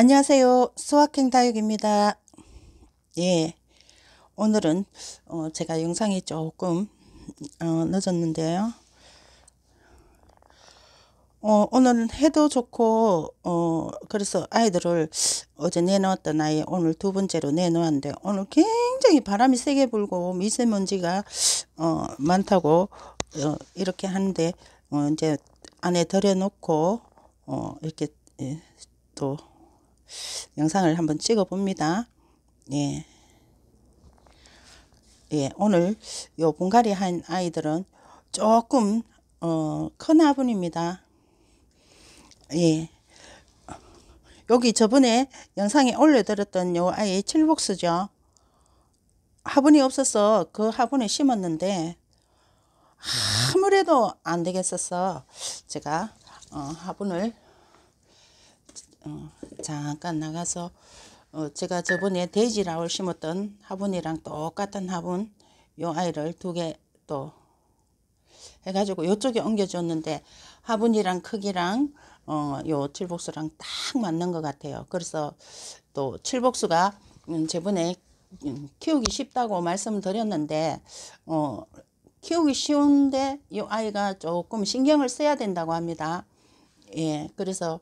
안녕하세요. 수학행 다육입니다. 예. 오늘은 어 제가 영상이 조금 어 늦었는데요. 어 오늘은 해도 좋고 어 그래서 아이들을 어제 내놓았던 아이 오늘 두 번째로 내놓았는데 오늘 굉장히 바람이 세게 불고 미세먼지가 어 많다고 어 이렇게 하는데 어 이제 안에 들여놓고 어 이렇게 예, 또 영상을 한번 찍어 봅니다. 예. 예, 오늘 요 분갈이 한 아이들은 조금 어, 큰 화분입니다. 예. 여기 저번에 영상에 올려드렸던 요 아이 칠복수죠. 화분이 없어서 그 화분에 심었는데 아무래도 안 되겠어서 제가 어, 화분을 어, 잠깐 나가서 어, 제가 저번에 돼지라울 심었던 화분이랑 똑같은 화분 요 아이를 두 개 또 해가지고 요쪽에 옮겨줬는데 화분이랑 크기랑 어, 요 칠복수랑 딱 맞는 것 같아요. 그래서 또 칠복수가 음, 저번에 음, 키우기 쉽다고 말씀드렸는데 어, 키우기 쉬운데 요 아이가 조금 신경을 써야 된다고 합니다. 예, 그래서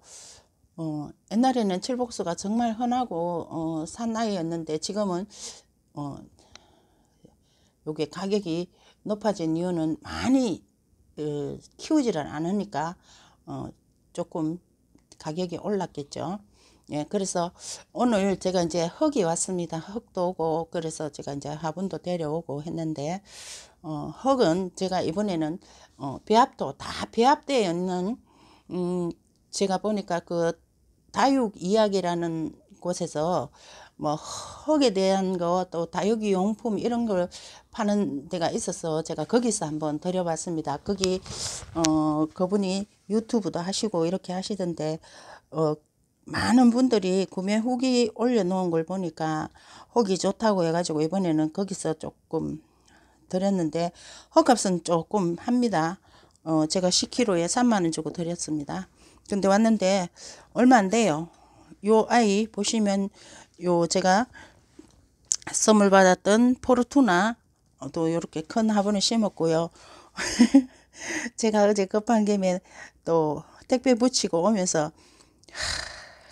어, 옛날에는 칠복수가 정말 흔하고 어, 산 나이였는데 지금은 어, 요게 가격이 높아진 이유는 많이 어, 키우지를 않으니까 어, 조금 가격이 올랐겠죠. 예, 그래서 오늘 제가 이제 흙이 왔습니다. 흙도 오고 그래서 제가 이제 화분도 데려오고 했는데 어, 흙은 제가 이번에는 어, 배합도 다 배합되어 있는 음, 제가 보니까 그 다육 이야기라는 곳에서 뭐 흙에 대한 거 또 다육이 용품 이런 걸 파는 데가 있어서 제가 거기서 한번 들여봤습니다. 거기 어 그분이 유튜브도 하시고 이렇게 하시던데 어 많은 분들이 구매 후기 올려놓은 걸 보니까 혹이 좋다고 해가지고 이번에는 거기서 조금 드렸는데 헛값은 조금 합니다. 어, 제가 10kg에 3만원 주고 드렸습니다. 근데 왔는데 얼마 안 돼요. 요 아이 보시면 요 제가 선물 받았던 포르투나 어, 또요렇게큰 화분을 심었고요. 제가 어제 급한 김에 또 택배 붙이고 오면서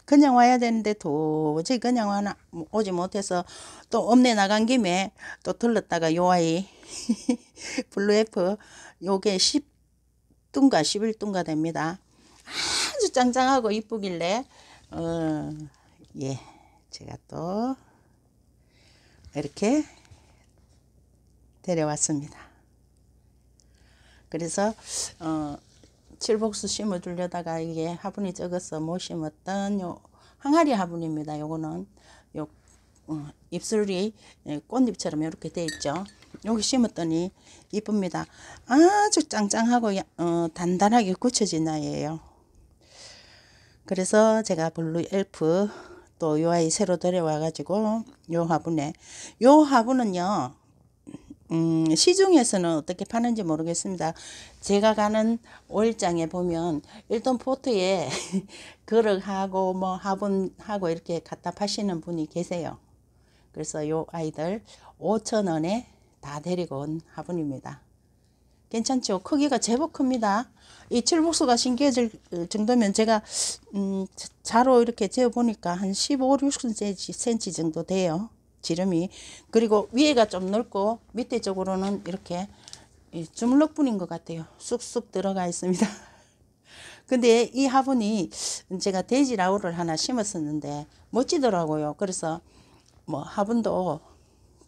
그냥 와야 되는데 도저히 그냥 와나 오지 못해서 또 엄내 나간 김에 또 들렀다가 요 아이 블루에프 요게 10둥가 11둥가 됩니다. 아주 짱짱하고 이쁘길래 어, 예 제가 또 이렇게 데려왔습니다. 그래서 어, 칠복수 심어 주려다가 이게 화분이 적어서 못 심었던 요 항아리 화분입니다. 요거는 요 어, 입술이 예, 꽃잎처럼 이렇게 돼 있죠. 여기 심었더니 이쁩니다. 아주 짱짱하고 어, 단단하게 굳혀진 아이예요. 그래서 제가 블루 엘프 또 요 아이 새로 데려와 가지고 요 화분에 요 화분은요 음, 시중에서는 어떻게 파는지 모르겠습니다. 제가 가는 월장에 보면 일동 포트에 그릇하고 뭐 화분하고 이렇게 갖다 파시는 분이 계세요. 그래서 요 아이들 5천원에다 데리고 온 화분입니다. 괜찮죠? 크기가 제법 큽니다. 이 칠복수가 신기해질 정도면 제가 음, 자로 이렇게 재어보니까 한 15, 16cm 정도 돼요. 지름이. 그리고 위에가 좀 넓고 밑에 쪽으로는 이렇게 주물럭뿐인것 같아요. 쑥쑥 들어가 있습니다. 근데 이 화분이 제가 돼지라우를 하나 심었었는데 멋지더라고요. 그래서 뭐 화분도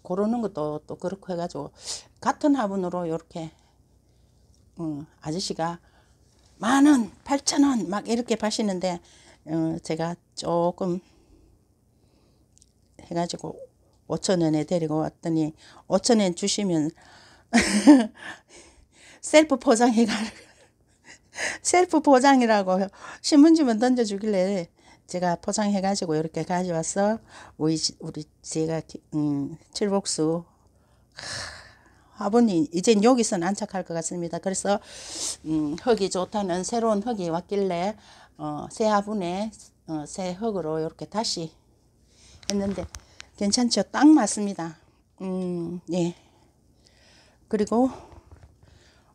고르는 것도 또 그렇고 해가지고 같은 화분으로 이렇게 어, 아저씨가 만원, 팔천원 막 이렇게 파시는데 어, 제가 조금 해가지고 오천원에 데리고 왔더니 오천원 주시면 셀프 포장해가 셀프 포장이라고 신문지만 던져주길래 제가 포장해가지고 이렇게 가져왔어. 우리, 우리 제가 음, 칠복수 아버님 이제 여기선 안착할 것 같습니다. 그래서 음, 흙이 좋다는 새로운 흙이 왔길래 어, 새 화분에 어, 새 흙으로 이렇게 다시 했는데 괜찮죠? 딱 맞습니다. 음, 예. 그리고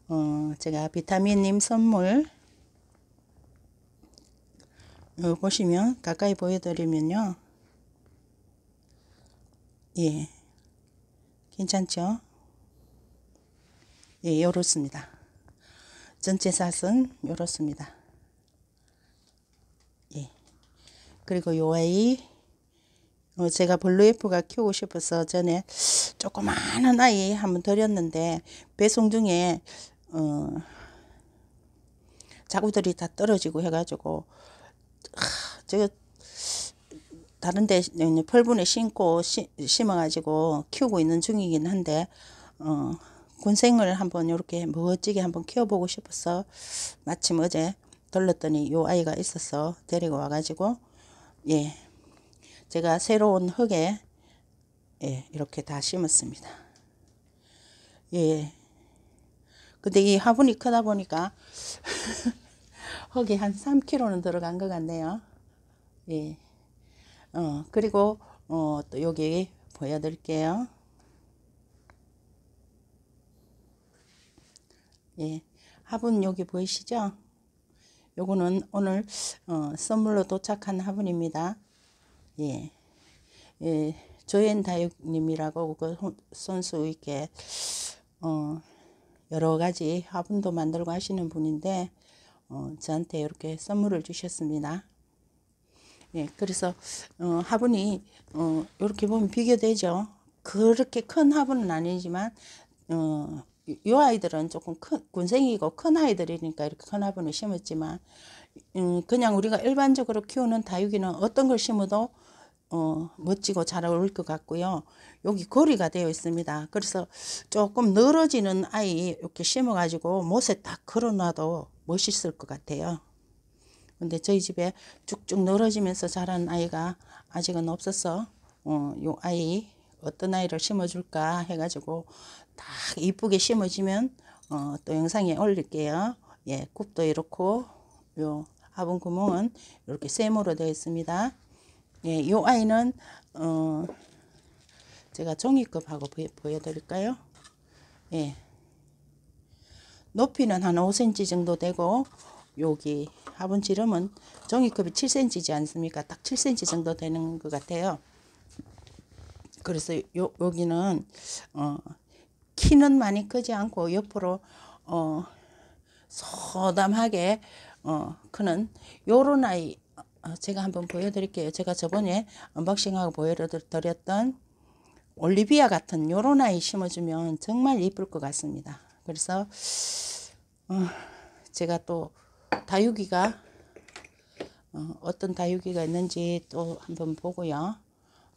어, 제가 비타민님 선물 요 어, 보시면 가까이 보여드리면요. 예. 괜찮죠? 예, 요렇습니다. 전체 사선 요렇습니다. 예. 그리고 요 아이 어, 제가 블루에프가 키우고 싶어서 전에 조그마한 아이 한번 드렸는데 배송 중에 어, 자구들이 다 떨어지고 해가지고 저 다른데 음, 펄분에 심고 심어가지고 키우고 있는 중이긴 한데 어, 군생을 한번 이렇게 멋지게 한번 키워보고 싶어서 마침 어제 들렀더니 요 아이가 있어서 데리고 와가지고 예 제가 새로운 흙에 예 이렇게 다 심었습니다 예 근데 이 화분이 크다 보니까 흙이 한 3kg는 들어간 것 같네요 예 어 그리고 어 또 여기 보여드릴게요 예, 화분 여기 보이시죠? 요거는 오늘 어, 선물로 도착한 화분입니다. 예, 예 조엔 다육님이라고 그 선수 이렇게 어, 여러 가지 화분도 만들고 하시는 분인데 어, 저한테 이렇게 선물을 주셨습니다. 예, 그래서 어, 화분이 어, 이렇게 보면 비교되죠. 그렇게 큰 화분은 아니지만 어, 요 아이들은 조금 큰 군생이고 큰 아이들이니까 이렇게 큰 화분을 심었지만 음, 그냥 우리가 일반적으로 키우는 다육이는 어떤 걸 심어도 어, 멋지고 잘 어울릴 것 같고요. 여기 거리가 되어 있습니다. 그래서 조금 늘어지는 아이 이렇게 심어가지고 못에 딱 걸어놔도 멋있을 것 같아요. 근데 저희 집에 쭉쭉 늘어지면서 자란 아이가 아직은 없어서 어, 요 아이 어떤 아이를 심어줄까 해가지고 딱 이쁘게 심어지면 어, 또 영상에 올릴게요. 예, 굽도 이렇고 요 화분 구멍은 이렇게 셈으로 되어 있습니다. 예, 요 아이는 어, 제가 종이컵하고 보여, 드릴까요 예. 높이는 한 5cm 정도 되고 여기 화분 지름은 종이컵이 7cm지 않습니까? 딱 7cm 정도 되는 것 같아요. 그래서 요, 여기는 어, 키는 많이 크지 않고 옆으로 어, 소담하게 어, 크는 요런 아이 어, 제가 한번 보여드릴게요. 제가 저번에 언박싱하고 보여드렸던 올리비아 같은 요런 아이 심어주면 정말 예쁠 것 같습니다. 그래서 어, 제가 또 다육이가 어, 어떤 다육이가 있는지 또 한번 보고요.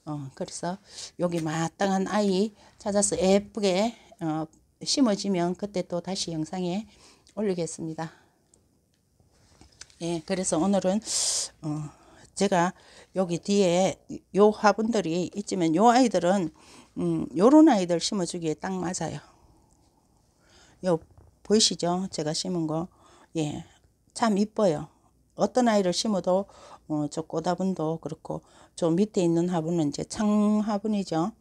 어, 그래서 여기 마땅한 아이 찾아서 예쁘게 어, 심어지면 그때 또 다시 영상에 올리겠습니다. 예, 그래서 오늘은 어, 제가 여기 뒤에 요 화분들이 있지만 요 아이들은 음, 요런 아이들 심어주기에 딱 맞아요. 요 보이시죠? 제가 심은 거. 예, 참 이뻐요. 어떤 아이를 심어도 어, 저 꽃화분도 그렇고 저 밑에 있는 화분은 이제 창화분이죠.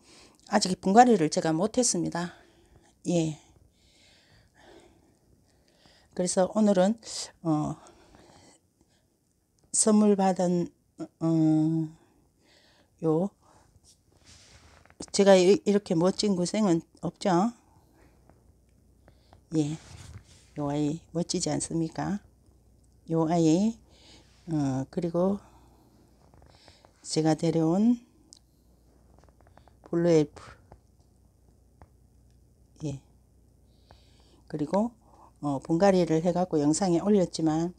아직 분갈이를 제가 못했습니다. 예. 그래서 오늘은 어, 선물 받은 어, 요 제가 이렇게 멋진 구생은 없죠. 예. 요 아이 멋지지 않습니까? 요 아이 어, 그리고 제가 데려온 블루 엘프 예 그리고 어, 분갈이를 해갖고 영상에 올렸지만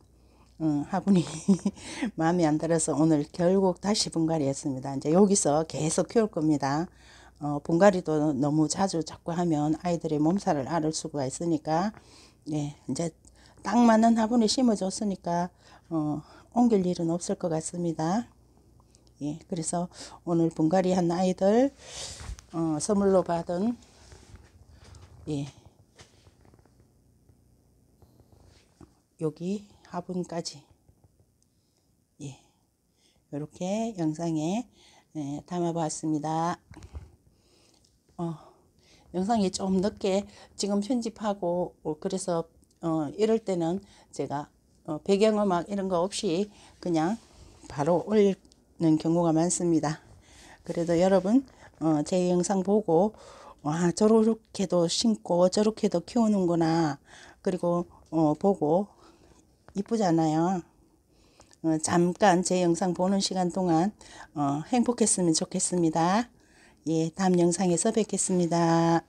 어, 화분이 마음에 안 들어서 오늘 결국 다시 분갈이 했습니다. 이제 여기서 계속 키울 겁니다. 어, 분갈이도 너무 자주 자꾸 하면 아이들의 몸살을 앓을 수가 있으니까 예, 이제 딱 맞는 화분에 심어줬으니까 어, 옮길 일은 없을 것 같습니다. 예, 그래서 오늘 분갈이 한 아이들 어, 선물로 받은 예, 여기 화분까지 예, 이렇게 영상에 예, 담아보았습니다 어, 영상이 좀 늦게 지금 편집하고 어, 그래서 어, 이럴 때는 제가 어, 배경음악 이런 거 없이 그냥 바로 올리는 경우가 많습니다. 그래도 여러분 어, 제 영상 보고 와 저렇게도 심고 저렇게도 키우는구나 그리고 어, 보고 이쁘잖아요. 어, 잠깐 제 영상 보는 시간 동안 어, 행복했으면 좋겠습니다. 예, 다음 영상에서 뵙겠습니다.